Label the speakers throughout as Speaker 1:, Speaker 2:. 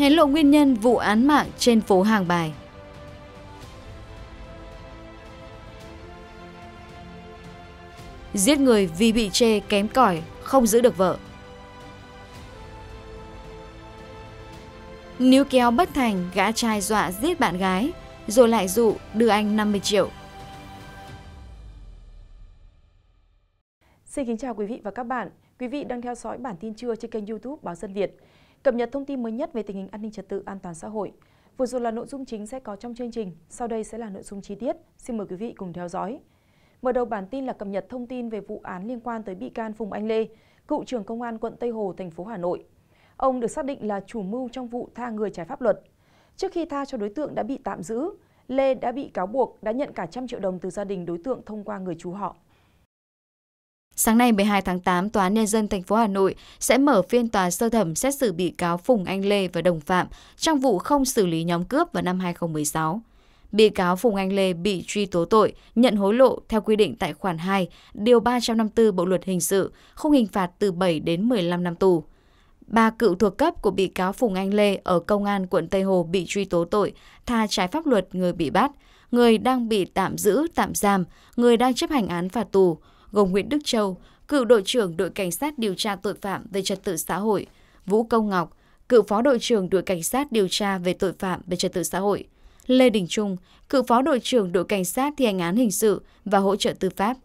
Speaker 1: hé lộ nguyên nhân vụ án mạng trên phố Hàng Bài. Giết người vì bị chê kém cỏi, không giữ được vợ. Níu kéo bất thành, gã trai dọa giết bạn gái, rồi lại dụ đưa anh 50 triệu.
Speaker 2: Xin kính chào quý vị và các bạn. Quý vị đang theo dõi bản tin trưa trên kênh youtube Báo Dân Việt cập nhật thông tin mới nhất về tình hình an ninh trật tự an toàn xã hội. Vừa rồi là nội dung chính sẽ có trong chương trình, sau đây sẽ là nội dung chi tiết. Xin mời quý vị cùng theo dõi. Mở đầu bản tin là cập nhật thông tin về vụ án liên quan tới bị can Phùng Anh Lê, cựu trưởng công an quận Tây Hồ, thành phố Hà Nội. Ông được xác định là chủ mưu trong vụ tha người trái pháp luật. Trước khi tha cho đối tượng đã bị tạm giữ, Lê đã bị cáo buộc đã nhận cả trăm triệu đồng từ gia đình đối tượng thông qua người chú họ.
Speaker 1: Sáng nay 12 tháng 8, Tòa án Nhân dân thành phố Hà Nội sẽ mở phiên tòa sơ thẩm xét xử bị cáo Phùng Anh Lê và đồng phạm trong vụ không xử lý nhóm cướp vào năm 2016. Bị cáo Phùng Anh Lê bị truy tố tội nhận hối lộ theo quy định tại khoản 2, điều 354 Bộ luật hình sự, không hình phạt từ 7 đến 15 năm tù. Ba cựu thuộc cấp của bị cáo Phùng Anh Lê ở công an quận Tây Hồ bị truy tố tội tha trái pháp luật người bị bắt, người đang bị tạm giữ, tạm giam, người đang chấp hành án phạt tù, gồm Nguyễn Đức Châu, cựu đội trưởng đội cảnh sát điều tra tội phạm về trật tự xã hội, Vũ Công Ngọc, cựu phó đội trưởng đội cảnh sát điều tra về tội phạm về trật tự xã hội, Lê Đình Trung, cựu phó đội trưởng đội cảnh sát thi hành án hình sự và hỗ trợ tư pháp.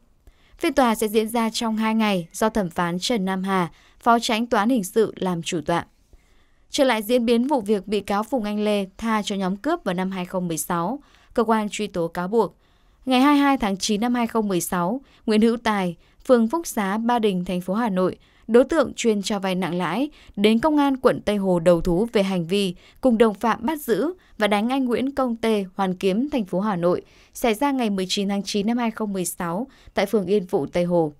Speaker 1: Phiên tòa sẽ diễn ra trong 2 ngày do thẩm phán Trần Nam Hà, phó tránh toán hình sự làm chủ tọa. Trở lại diễn biến vụ việc bị cáo Phùng Anh Lê tha cho nhóm cướp vào năm 2016, cơ quan truy tố cáo buộc Ngày 22 tháng 9 năm 2016, Nguyễn Hữu Tài, phường Phúc Xá, Ba Đình, thành phố Hà Nội, đối tượng chuyên cho vay nặng lãi, đến công an quận Tây Hồ đầu thú về hành vi cùng đồng phạm bắt giữ và đánh anh Nguyễn Công Tê, Hoàn Kiếm, thành phố Hà Nội, xảy ra ngày 19 tháng 9 năm 2016 tại phường Yên Phụ, Tây Hồ.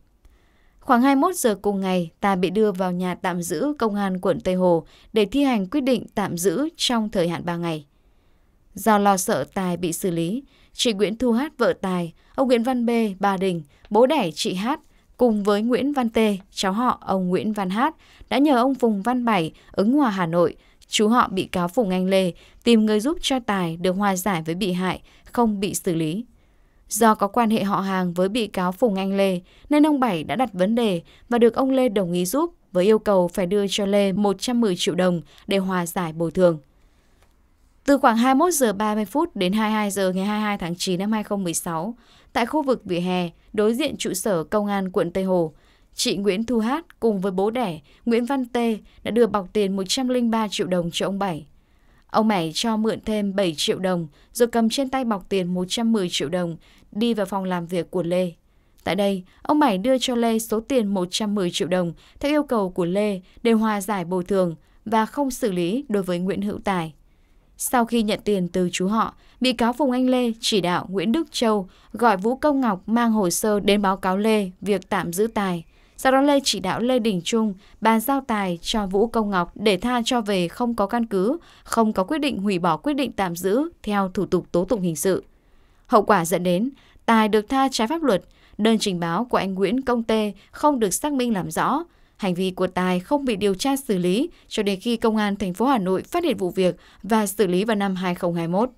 Speaker 1: Khoảng 21 giờ cùng ngày, ta bị đưa vào nhà tạm giữ công an quận Tây Hồ để thi hành quyết định tạm giữ trong thời hạn 3 ngày. Do lo sợ Tài bị xử lý, chị Nguyễn Thu Hát vợ Tài, ông Nguyễn Văn Bê bà Đình, bố đẻ chị Hát cùng với Nguyễn Văn Tê, cháu họ ông Nguyễn Văn Hát đã nhờ ông Phùng Văn Bảy, ứng hòa Hà Nội, chú họ bị cáo Phùng Anh Lê tìm người giúp cho Tài được hòa giải với bị hại, không bị xử lý. Do có quan hệ họ hàng với bị cáo Phùng Anh Lê, nên ông Bảy đã đặt vấn đề và được ông Lê đồng ý giúp với yêu cầu phải đưa cho Lê 110 triệu đồng để hòa giải bồi thường. Từ khoảng 21 giờ 30 phút đến 22 giờ ngày 22 tháng 9 năm 2016, tại khu vực vỉa hè đối diện trụ sở công an quận Tây Hồ, chị Nguyễn Thu Hát cùng với bố đẻ Nguyễn Văn Tê đã đưa bọc tiền 103 triệu đồng cho ông Bảy. Ông Bảy cho mượn thêm 7 triệu đồng rồi cầm trên tay bọc tiền 110 triệu đồng đi vào phòng làm việc của Lê. Tại đây, ông Bảy đưa cho Lê số tiền 110 triệu đồng theo yêu cầu của Lê để hòa giải bồi thường và không xử lý đối với Nguyễn Hữu Tài. Sau khi nhận tiền từ chú họ, bị cáo Phùng Anh Lê chỉ đạo Nguyễn Đức Châu gọi Vũ Công Ngọc mang hồ sơ đến báo cáo Lê việc tạm giữ tài. Sau đó Lê chỉ đạo Lê Đình Trung bàn giao tài cho Vũ Công Ngọc để tha cho về không có căn cứ, không có quyết định hủy bỏ quyết định tạm giữ theo thủ tục tố tụng hình sự. Hậu quả dẫn đến, Tài được tha trái pháp luật, đơn trình báo của anh Nguyễn Công Tê không được xác minh làm rõ, Hành vi của Tài không bị điều tra xử lý cho đến khi Công an thành phố Hà Nội phát hiện vụ việc và xử lý vào năm 2021.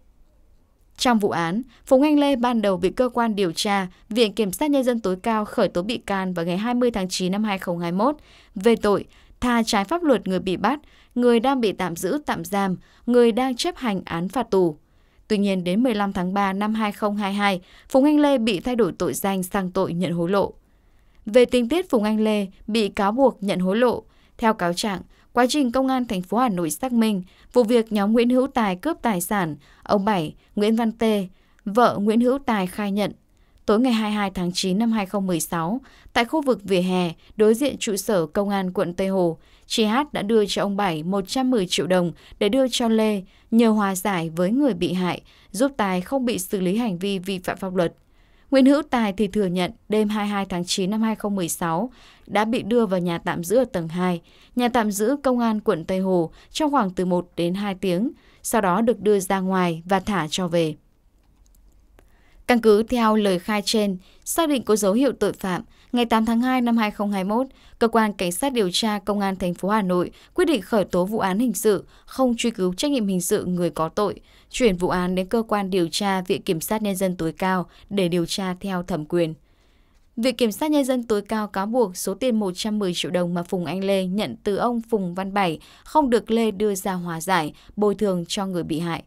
Speaker 1: Trong vụ án, Phùng Anh Lê ban đầu bị cơ quan điều tra Viện Kiểm sát Nhân dân tối cao khởi tố bị can vào ngày 20 tháng 9 năm 2021 về tội tha trái pháp luật người bị bắt, người đang bị tạm giữ tạm giam, người đang chấp hành án phạt tù. Tuy nhiên, đến 15 tháng 3 năm 2022, Phùng Anh Lê bị thay đổi tội danh sang tội nhận hối lộ. Về tình tiết Phùng Anh Lê bị cáo buộc nhận hối lộ, theo cáo trạng, quá trình công an thành phố Hà Nội xác minh vụ việc nhóm Nguyễn Hữu Tài cướp tài sản, ông Bảy, Nguyễn Văn Tê, vợ Nguyễn Hữu Tài khai nhận Tối ngày 22 tháng 9 năm 2016, tại khu vực vỉa hè đối diện trụ sở công an quận Tây Hồ, chị Hát đã đưa cho ông Bảy 110 triệu đồng để đưa cho Lê nhờ hòa giải với người bị hại, giúp Tài không bị xử lý hành vi vi phạm pháp luật. Nguyễn Hữu Tài thì thừa nhận đêm 22 tháng 9 năm 2016 đã bị đưa vào nhà tạm giữ ở tầng 2, nhà tạm giữ công an quận Tây Hồ trong khoảng từ 1 đến 2 tiếng, sau đó được đưa ra ngoài và thả cho về. Căn cứ theo lời khai trên, xác định có dấu hiệu tội phạm, ngày 8 tháng 2 năm 2021, cơ quan cảnh sát điều tra công an thành phố Hà Nội quyết định khởi tố vụ án hình sự, không truy cứu trách nhiệm hình sự người có tội, chuyển vụ án đến cơ quan điều tra Viện kiểm sát nhân dân tối cao để điều tra theo thẩm quyền. Viện Kiểm sát Nhân dân tối cao cáo buộc số tiền 110 triệu đồng mà Phùng Anh Lê nhận từ ông Phùng Văn Bảy không được Lê đưa ra hòa giải, bồi thường cho người bị hại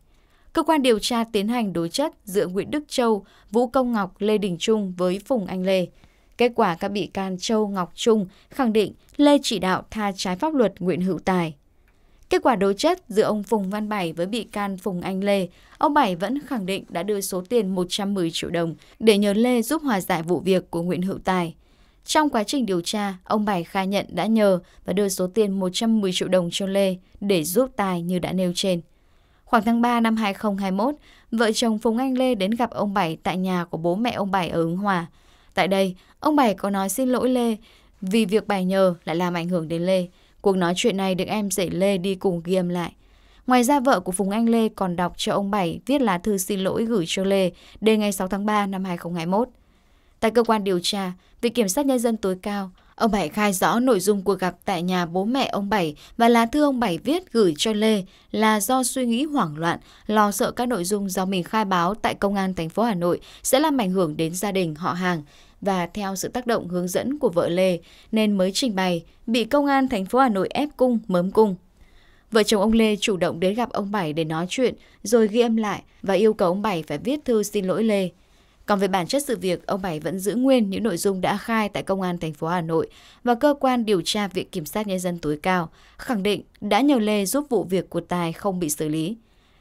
Speaker 1: cơ quan điều tra tiến hành đối chất giữa Nguyễn Đức Châu, Vũ Công Ngọc, Lê Đình Trung với Phùng Anh Lê. Kết quả các bị can Châu Ngọc Trung khẳng định Lê chỉ đạo tha trái pháp luật Nguyễn Hữu Tài. Kết quả đối chất giữa ông Phùng Văn Bảy với bị can Phùng Anh Lê, ông Bảy vẫn khẳng định đã đưa số tiền 110 triệu đồng để nhờ Lê giúp hòa giải vụ việc của Nguyễn Hữu Tài. Trong quá trình điều tra, ông Bảy khai nhận đã nhờ và đưa số tiền 110 triệu đồng cho Lê để giúp Tài như đã nêu trên. Khoảng tháng 3 năm 2021, vợ chồng Phùng Anh Lê đến gặp ông Bảy tại nhà của bố mẹ ông Bảy ở Ứng Hòa. Tại đây, ông Bảy có nói xin lỗi Lê vì việc bài nhờ lại làm ảnh hưởng đến Lê. Cuộc nói chuyện này được em rể Lê đi cùng ghi âm lại. Ngoài ra vợ của Phùng Anh Lê còn đọc cho ông Bảy viết lá thư xin lỗi gửi cho Lê đề ngày 6 tháng 3 năm 2021. Tại cơ quan điều tra, Viện Kiểm sát Nhân dân tối cao, Ông Bảy khai rõ nội dung cuộc gặp tại nhà bố mẹ ông Bảy và lá thư ông Bảy viết gửi cho Lê là do suy nghĩ hoảng loạn, lo sợ các nội dung do mình khai báo tại công an thành phố Hà Nội sẽ làm ảnh hưởng đến gia đình họ hàng và theo sự tác động hướng dẫn của vợ Lê nên mới trình bày bị công an thành phố Hà Nội ép cung mớm cung. Vợ chồng ông Lê chủ động đến gặp ông Bảy để nói chuyện rồi ghi âm lại và yêu cầu ông Bảy phải viết thư xin lỗi Lê. Còn về bản chất sự việc, ông Bảy vẫn giữ nguyên những nội dung đã khai tại Công an thành phố Hà Nội và cơ quan điều tra Viện Kiểm sát Nhân dân tối cao, khẳng định đã nhờ Lê giúp vụ việc của Tài không bị xử lý.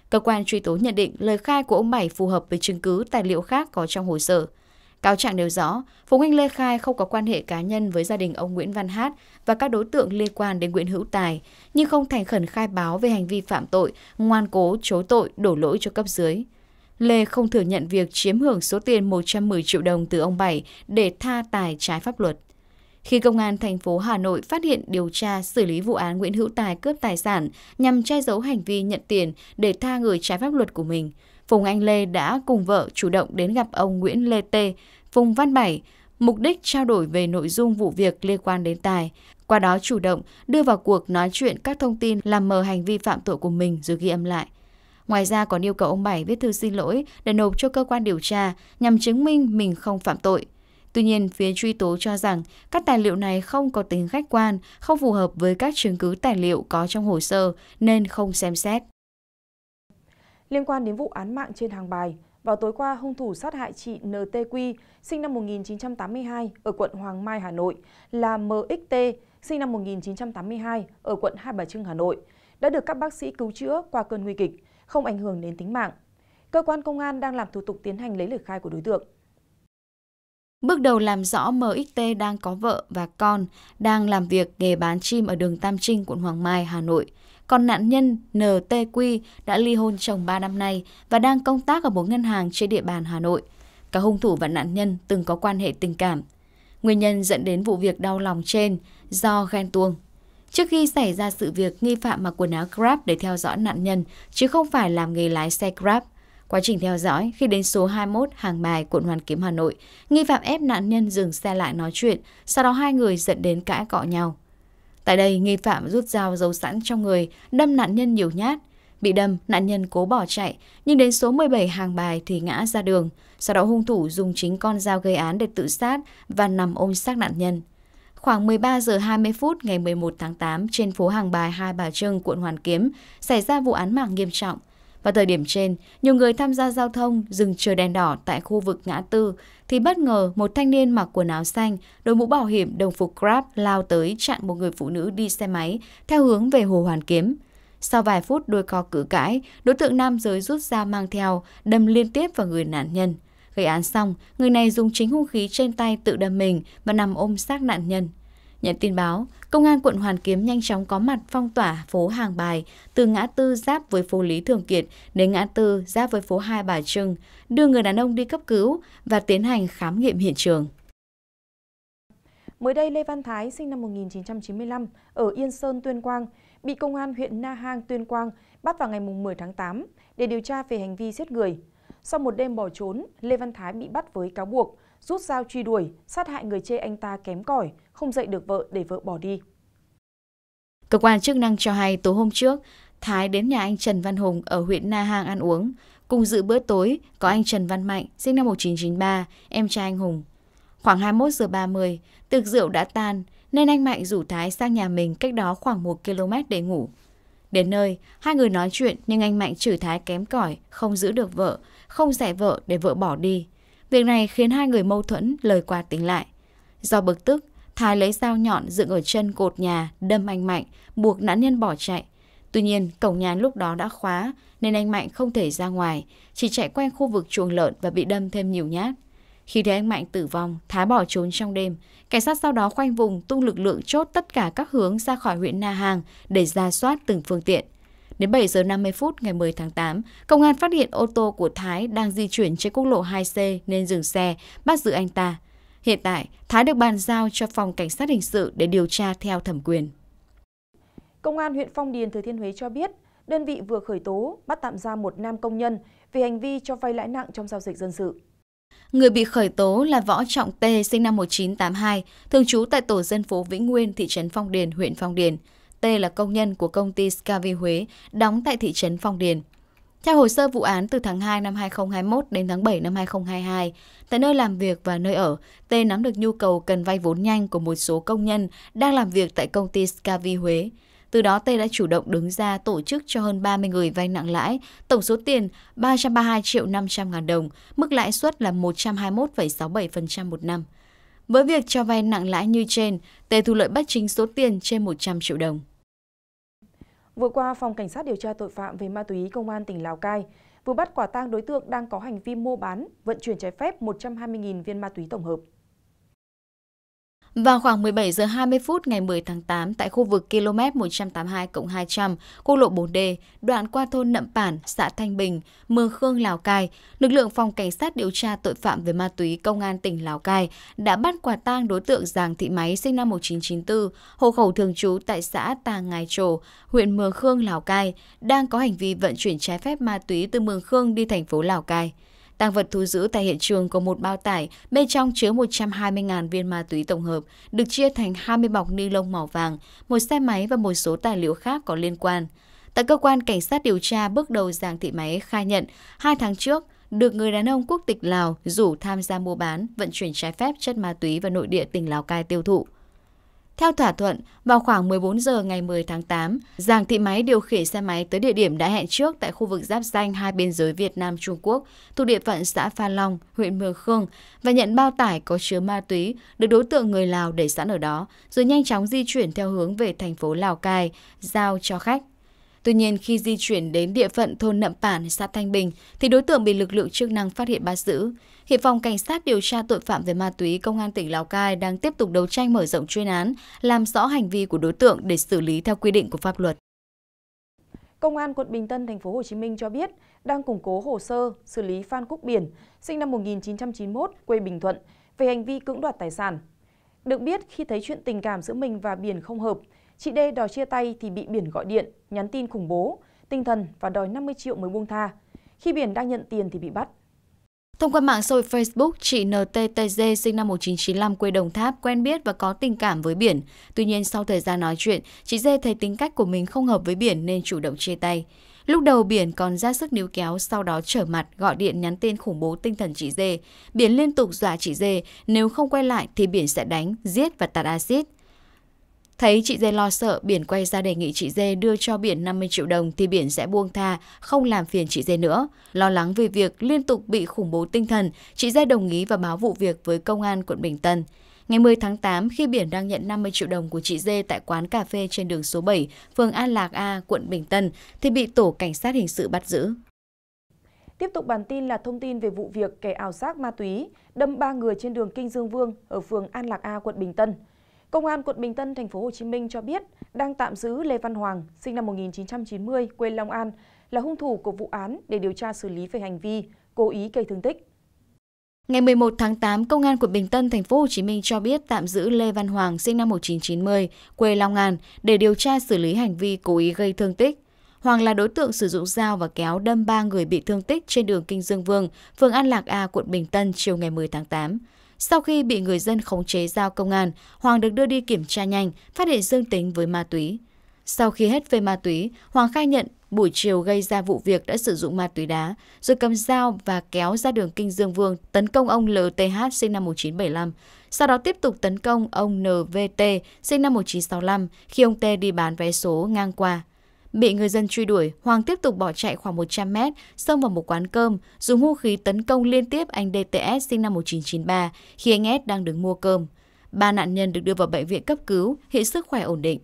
Speaker 1: Cơ quan truy tố nhận định lời khai của ông Bảy phù hợp với chứng cứ tài liệu khác có trong hồ sơ. Cáo trạng nêu rõ, Phùng Anh Lê khai không có quan hệ cá nhân với gia đình ông Nguyễn Văn Hát và các đối tượng liên quan đến Nguyễn Hữu Tài, nhưng không thành khẩn khai báo về hành vi phạm tội, ngoan cố, chối tội, đổ lỗi cho cấp dưới. Lê không thừa nhận việc chiếm hưởng số tiền 110 triệu đồng từ ông Bảy để tha tài trái pháp luật. Khi công an thành phố Hà Nội phát hiện điều tra xử lý vụ án Nguyễn Hữu Tài cướp tài sản nhằm che giấu hành vi nhận tiền để tha người trái pháp luật của mình, Phùng Anh Lê đã cùng vợ chủ động đến gặp ông Nguyễn Lê Tê, Phùng Văn Bảy, mục đích trao đổi về nội dung vụ việc liên quan đến Tài, qua đó chủ động đưa vào cuộc nói chuyện các thông tin làm mờ hành vi phạm tội của mình rồi ghi âm lại. Ngoài ra còn yêu cầu ông Bảy viết thư xin lỗi để nộp cho cơ quan điều tra nhằm chứng minh mình không phạm tội. Tuy nhiên, phía truy tố cho rằng các tài liệu này không có tính khách quan, không phù hợp với các chứng cứ tài liệu có trong hồ sơ nên không xem xét.
Speaker 2: Liên quan đến vụ án mạng trên hàng bài, vào tối qua, hung thủ sát hại chị NTQ, sinh năm 1982, ở quận Hoàng Mai, Hà Nội, là MXT, sinh năm 1982, ở quận Hai Bà Trưng, Hà Nội, đã được các bác sĩ cứu chữa qua cơn nguy kịch không ảnh hưởng đến tính mạng. Cơ quan công an đang làm thủ tục tiến hành lấy lời khai của đối tượng.
Speaker 1: Bước đầu làm rõ MXT đang có vợ và con, đang làm việc nghề bán chim ở đường Tam Trinh, quận Hoàng Mai, Hà Nội. Còn nạn nhân NTQ đã ly hôn chồng 3 năm nay và đang công tác ở một ngân hàng trên địa bàn Hà Nội. Cả hung thủ và nạn nhân từng có quan hệ tình cảm. Nguyên nhân dẫn đến vụ việc đau lòng trên do ghen tuông. Trước khi xảy ra sự việc, nghi phạm mặc quần áo Grab để theo dõi nạn nhân, chứ không phải làm nghề lái xe Grab. Quá trình theo dõi, khi đến số 21 Hàng Bài, quận Hoàn Kiếm, Hà Nội, nghi phạm ép nạn nhân dừng xe lại nói chuyện, sau đó hai người dẫn đến cãi cọ nhau. Tại đây, nghi phạm rút dao giấu sẵn trong người, đâm nạn nhân nhiều nhát. Bị đâm, nạn nhân cố bỏ chạy, nhưng đến số 17 Hàng Bài thì ngã ra đường. Sau đó hung thủ dùng chính con dao gây án để tự sát và nằm ôm xác nạn nhân. Khoảng 13 giờ 20 phút ngày 11 tháng 8 trên phố Hàng Bài Hai Bà Trưng, quận Hoàn Kiếm xảy ra vụ án mạng nghiêm trọng. Vào thời điểm trên, nhiều người tham gia giao thông dừng chờ đèn đỏ tại khu vực ngã tư thì bất ngờ một thanh niên mặc quần áo xanh, đội mũ bảo hiểm đồng phục Grab lao tới chặn một người phụ nữ đi xe máy theo hướng về Hồ Hoàn Kiếm. Sau vài phút đôi co cự cãi, đối tượng nam giới rút ra mang theo, đâm liên tiếp vào người nạn nhân. Gây án xong, người này dùng chính hung khí trên tay tự đâm mình và nằm ôm xác nạn nhân. Nhận tin báo, công an quận Hoàn Kiếm nhanh chóng có mặt phong tỏa phố Hàng Bài từ ngã tư giáp với phố Lý Thường Kiệt đến ngã tư giáp với phố Hai Bà Trưng, đưa người đàn ông đi cấp cứu và tiến hành khám nghiệm hiện trường.
Speaker 2: Mới đây, Lê Văn Thái, sinh năm 1995, ở Yên Sơn, Tuyên Quang, bị công an huyện Na Hang, Tuyên Quang bắt vào ngày 10 tháng 8 để điều tra về hành vi giết người. Sau một đêm bỏ trốn, Lê Văn Thái bị bắt với cáo buộc rút dao truy đuổi, sát hại người chê anh ta kém cỏi, không dạy được vợ để vợ bỏ đi.
Speaker 1: Cơ quan chức năng cho hay tối hôm trước, Thái đến nhà anh Trần Văn Hùng ở huyện Na Hàng ăn uống. Cùng dự bữa tối có anh Trần Văn Mạnh, sinh năm 1993, em trai anh Hùng. Khoảng 21 giờ 30, tiệc rượu đã tan nên anh Mạnh rủ Thái sang nhà mình cách đó khoảng 1 km để ngủ. Đến nơi, hai người nói chuyện nhưng anh Mạnh chửi Thái kém cỏi, không giữ được vợ, không dạy vợ để vợ bỏ đi. Việc này khiến hai người mâu thuẫn lời qua tính lại. Do bực tức, Thái lấy dao nhọn dựng ở chân cột nhà, đâm anh Mạnh, buộc nạn nhân bỏ chạy. Tuy nhiên, cổng nhà lúc đó đã khóa, nên anh Mạnh không thể ra ngoài, chỉ chạy quanh khu vực chuồng lợn và bị đâm thêm nhiều nhát. Khi thấy anh Mạnh tử vong, Thái bỏ trốn trong đêm. Cảnh sát sau đó khoanh vùng tung lực lượng chốt tất cả các hướng ra khỏi huyện Na Hàng để ra soát từng phương tiện. Đến 7 giờ 50 phút ngày 10 tháng 8, công an phát hiện ô tô của Thái đang di chuyển trên quốc lộ 2C nên dừng xe, bắt giữ anh ta. Hiện tại, Thái được bàn giao cho phòng cảnh sát hình sự để điều tra theo thẩm quyền.
Speaker 2: Công an huyện Phong Điền, Thừa Thiên Huế cho biết, đơn vị vừa khởi tố, bắt tạm giam một nam công nhân vì hành vi cho vay lãi nặng trong giao dịch dân sự.
Speaker 1: Người bị khởi tố là Võ Trọng Tê, sinh năm 1982, thường trú tại tổ dân phố Vĩnh Nguyên, thị trấn Phong Điền, huyện Phong Điền. T là công nhân của công ty Scavi Huế, đóng tại thị trấn Phong Điền. Theo hồ sơ vụ án từ tháng 2 năm 2021 đến tháng 7 năm 2022, tại nơi làm việc và nơi ở, T nắm được nhu cầu cần vay vốn nhanh của một số công nhân đang làm việc tại công ty Scavi Huế. Từ đó T đã chủ động đứng ra tổ chức cho hơn 30 người vay nặng lãi, tổng số tiền 332 triệu 500 ngàn đồng, mức lãi suất là 121,67% một năm. Với việc cho vay nặng lãi như trên, T thu lợi bất chính số tiền trên 100 triệu đồng.
Speaker 2: Vừa qua, Phòng Cảnh sát điều tra tội phạm về ma túy Công an tỉnh Lào Cai vừa bắt quả tang đối tượng đang có hành vi mua bán, vận chuyển trái phép 120.000 viên ma túy tổng hợp.
Speaker 1: Vào khoảng 17 giờ 20 phút ngày 10 tháng 8 tại khu vực km 182 200, quốc lộ 4D, đoạn qua thôn Nậm Bản, xã Thanh Bình, Mường Khương, Lào Cai, lực lượng phòng cảnh sát điều tra tội phạm về ma túy công an tỉnh Lào Cai đã bắt quả tang đối tượng Giàng Thị Máy sinh năm 1994, hộ khẩu thường trú tại xã Tàng Ngài Trồ, huyện Mường Khương, Lào Cai, đang có hành vi vận chuyển trái phép ma túy từ Mường Khương đi thành phố Lào Cai. Tăng vật thu giữ tại hiện trường có một bao tải, bên trong chứa 120.000 viên ma túy tổng hợp, được chia thành 20 bọc ni lông màu vàng, một xe máy và một số tài liệu khác có liên quan. Tại cơ quan cảnh sát điều tra, bước đầu Giàng Thị Máy khai nhận, hai tháng trước, được người đàn ông quốc tịch Lào rủ tham gia mua bán, vận chuyển trái phép chất ma túy vào nội địa tỉnh Lào Cai tiêu thụ. Theo thỏa thuận, vào khoảng 14 giờ ngày 10 tháng 8, Giàng Thị Máy điều khiển xe máy tới địa điểm đã hẹn trước tại khu vực giáp danh hai biên giới Việt Nam Trung Quốc, thuộc địa phận xã Pha Long, huyện Mường Khương và nhận bao tải có chứa ma túy được đối tượng người Lào để sẵn ở đó, rồi nhanh chóng di chuyển theo hướng về thành phố Lào Cai, giao cho khách. Tuy nhiên khi di chuyển đến địa phận thôn Nậm Bản, xã Thanh Bình thì đối tượng bị lực lượng chức năng phát hiện bắt giữ. Hiện phòng Cảnh sát điều tra tội phạm về ma túy Công an tỉnh Lào Cai đang tiếp tục đấu tranh mở rộng chuyên án, làm rõ hành vi của đối tượng để xử lý theo quy định của pháp luật.
Speaker 2: Công an quận Bình Tân, thành phố Hồ Chí Minh cho biết đang củng cố hồ sơ xử lý Phan Quốc Biển, sinh năm 1991, quê Bình Thuận, về hành vi cưỡng đoạt tài sản. Được biết, khi thấy chuyện tình cảm giữa mình và Biển không hợp, chị Đê đòi chia tay thì bị Biển gọi điện, nhắn tin khủng bố, tinh thần và đòi 50 triệu mới buông tha. Khi Biển đang nhận tiền thì bị bắt. Thông qua mạng
Speaker 1: xã hội Facebook, chị NTTG sinh năm 1995 quê Đồng Tháp quen biết và có tình cảm với Biển. Tuy nhiên sau thời gian nói chuyện, chị D thấy tính cách của mình không hợp với Biển nên chủ động chia tay. Lúc đầu Biển còn ra sức níu kéo, sau đó trở mặt gọi điện nhắn tin khủng bố tinh thần chị D. Biển liên tục dọa chị D, nếu không quay lại thì Biển sẽ đánh, giết và tạt axit. Thấy chị Dê lo sợ, Biển quay ra đề nghị chị Dê đưa cho Biển 50 triệu đồng thì Biển sẽ buông tha, không làm phiền chị Dê nữa. Lo lắng về việc liên tục bị khủng bố tinh thần, chị Dê đồng ý và báo vụ việc với công an quận Bình Tân. Ngày 10 tháng 8, khi Biển đang nhận 50 triệu đồng của chị Dê tại quán cà phê trên đường số 7, phường An Lạc A, quận Bình Tân, thì bị Tổ Cảnh sát Hình sự bắt giữ.
Speaker 2: Tiếp tục bản tin là thông tin về vụ việc kẻ ảo giác ma túy đâm 3 người trên đường Kinh Dương Vương ở phường An Lạc A, quận Bình Tân. Công an quận Bình Tân, thành phố Hồ Chí Minh cho biết đang tạm giữ Lê Văn Hoàng, sinh năm 1990, quê Long An, là hung thủ của vụ án để điều tra xử lý về hành vi cố ý gây thương tích.
Speaker 1: Ngày 11 tháng 8, Công an quận Bình Tân, thành phố Hồ Chí Minh cho biết tạm giữ Lê Văn Hoàng, sinh năm 1990, quê Long An, để điều tra xử lý hành vi cố ý gây thương tích. Hoàng là đối tượng sử dụng dao và kéo đâm ba người bị thương tích trên đường Kinh Dương Vương, phường An Lạc A, quận Bình Tân chiều ngày 10 tháng 8. Sau khi bị người dân khống chế giao công an, Hoàng được đưa đi kiểm tra nhanh, phát hiện dương tính với ma túy. Sau khi hết về ma túy, Hoàng khai nhận buổi chiều gây ra vụ việc đã sử dụng ma túy đá, rồi cầm dao và kéo ra đường Kinh Dương Vương tấn công ông LTH sinh năm 1975, sau đó tiếp tục tấn công ông NVT sinh năm 1965 khi ông T đi bán vé số ngang qua. Bị người dân truy đuổi, Hoàng tiếp tục bỏ chạy khoảng 100 mét, xông vào một quán cơm, dùng hung khí tấn công liên tiếp anh DTS sinh năm 1993 khi anh S đang đứng mua cơm. Ba nạn nhân được đưa vào bệnh viện cấp cứu, hiện sức khỏe ổn định.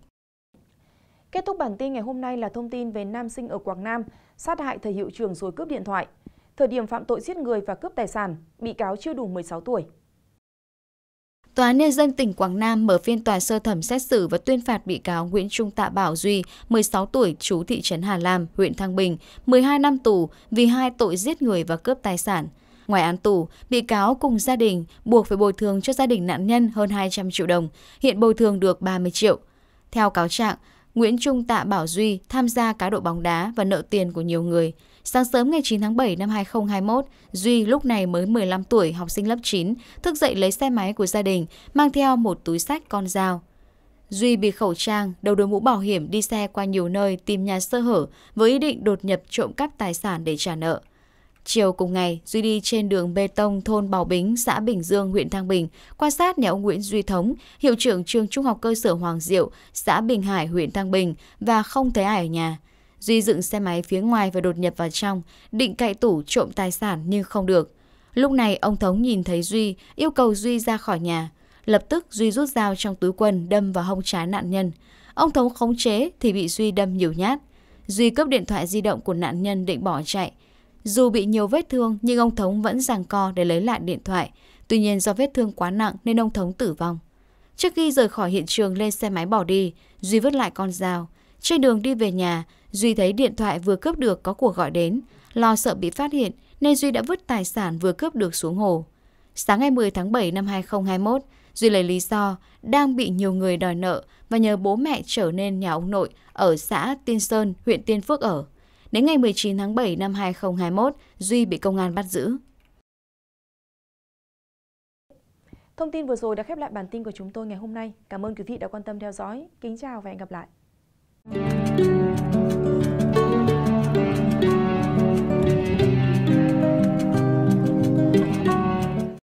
Speaker 2: Kết thúc bản tin ngày hôm nay là thông tin về nam sinh ở Quảng Nam, sát hại thầy hiệu trường rồi cướp điện thoại. Thời điểm phạm tội giết người và cướp tài sản, bị cáo chưa đủ 16 tuổi.
Speaker 1: Tòa án Nhân dân tỉnh Quảng Nam mở phiên tòa sơ thẩm xét xử và tuyên phạt bị cáo Nguyễn Trung Tạ Bảo Duy, 16 tuổi, chú thị trấn Hà Lam, huyện Thăng Bình, 12 năm tù vì hai tội giết người và cướp tài sản. Ngoài án tù, bị cáo cùng gia đình buộc phải bồi thường cho gia đình nạn nhân hơn 200 triệu đồng, hiện bồi thường được 30 triệu. Theo cáo trạng, Nguyễn Trung Tạ Bảo Duy tham gia cá độ bóng đá và nợ tiền của nhiều người. Sáng sớm ngày 9 tháng 7 năm 2021, Duy lúc này mới 15 tuổi, học sinh lớp 9, thức dậy lấy xe máy của gia đình, mang theo một túi sách con dao. Duy bị khẩu trang, đầu đội mũ bảo hiểm đi xe qua nhiều nơi tìm nhà sơ hở với ý định đột nhập trộm cắp tài sản để trả nợ. Chiều cùng ngày, Duy đi trên đường bê tông thôn Bảo Bính, xã Bình Dương, huyện Thăng Bình, quan sát nhà ông Nguyễn Duy Thống, hiệu trưởng trường trung học cơ sở Hoàng Diệu, xã Bình Hải, huyện Thăng Bình và không thấy ai ở nhà. Duy dựng xe máy phía ngoài và đột nhập vào trong, định cậy tủ trộm tài sản nhưng không được. Lúc này ông Thống nhìn thấy Duy, yêu cầu Duy ra khỏi nhà. Lập tức Duy rút dao trong túi quần đâm vào hông trái nạn nhân. Ông Thống khống chế thì bị Duy đâm nhiều nhát. Duy cướp điện thoại di động của nạn nhân định bỏ chạy. Dù bị nhiều vết thương nhưng ông Thống vẫn giằng co để lấy lại điện thoại. Tuy nhiên do vết thương quá nặng nên ông Thống tử vong. Trước khi rời khỏi hiện trường lên xe máy bỏ đi, Duy vứt lại con dao. Trên đường đi về nhà, Duy thấy điện thoại vừa cướp được có cuộc gọi đến, lo sợ bị phát hiện nên Duy đã vứt tài sản vừa cướp được xuống hồ. Sáng ngày 10 tháng 7 năm 2021, Duy lấy lý do đang bị nhiều người đòi nợ và nhờ bố mẹ trở nên nhà ông nội ở xã Tiên Sơn, huyện Tiên Phước ở. Đến ngày 19 tháng 7 năm 2021, Duy bị công an bắt giữ.
Speaker 2: Thông tin vừa rồi đã khép lại bản tin của chúng tôi ngày hôm nay. Cảm ơn quý vị đã quan tâm theo dõi. Kính chào và hẹn gặp lại.